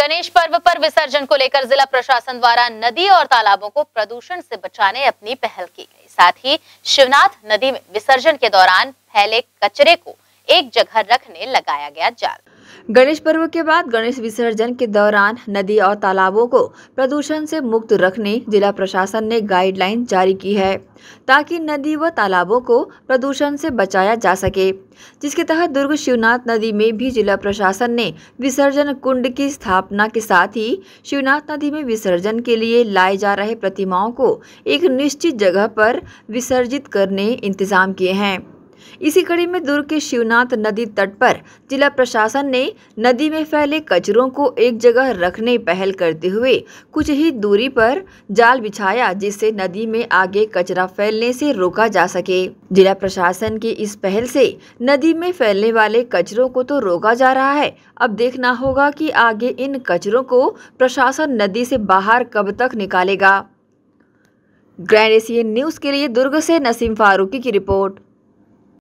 गणेश पर्व पर विसर्जन को लेकर जिला प्रशासन द्वारा नदी और तालाबों को प्रदूषण से बचाने अपनी पहल की गई साथ ही शिवनाथ नदी में विसर्जन के दौरान फैले कचरे को एक जगह रखने लगाया गया जाल गणेश पर्व के बाद गणेश विसर्जन के दौरान नदी और तालाबों को प्रदूषण से मुक्त रखने जिला प्रशासन ने गाइडलाइन जारी की है ताकि नदी व तालाबों को प्रदूषण से बचाया जा सके जिसके तहत दुर्ग शिवनाथ नदी में भी जिला प्रशासन ने विसर्जन कुंड की स्थापना के साथ ही शिवनाथ नदी में विसर्जन के लिए लाए जा रहे प्रतिमाओं को एक निश्चित जगह पर विसर्जित करने इंतजाम किए हैं इसी कड़ी में दुर्ग के शिवनाथ नदी तट पर जिला प्रशासन ने नदी में फैले कचरों को एक जगह रखने पहल करते हुए कुछ ही दूरी पर जाल बिछाया जिससे नदी में आगे कचरा फैलने से रोका जा सके जिला प्रशासन की इस पहल से नदी में फैलने वाले कचरों को तो रोका जा रहा है अब देखना होगा कि आगे इन कचरों को प्रशासन नदी से बाहर कब तक निकालेगा ग्रैंड एशियन न्यूज के लिए दुर्ग से नसीम फारूकी की रिपोर्ट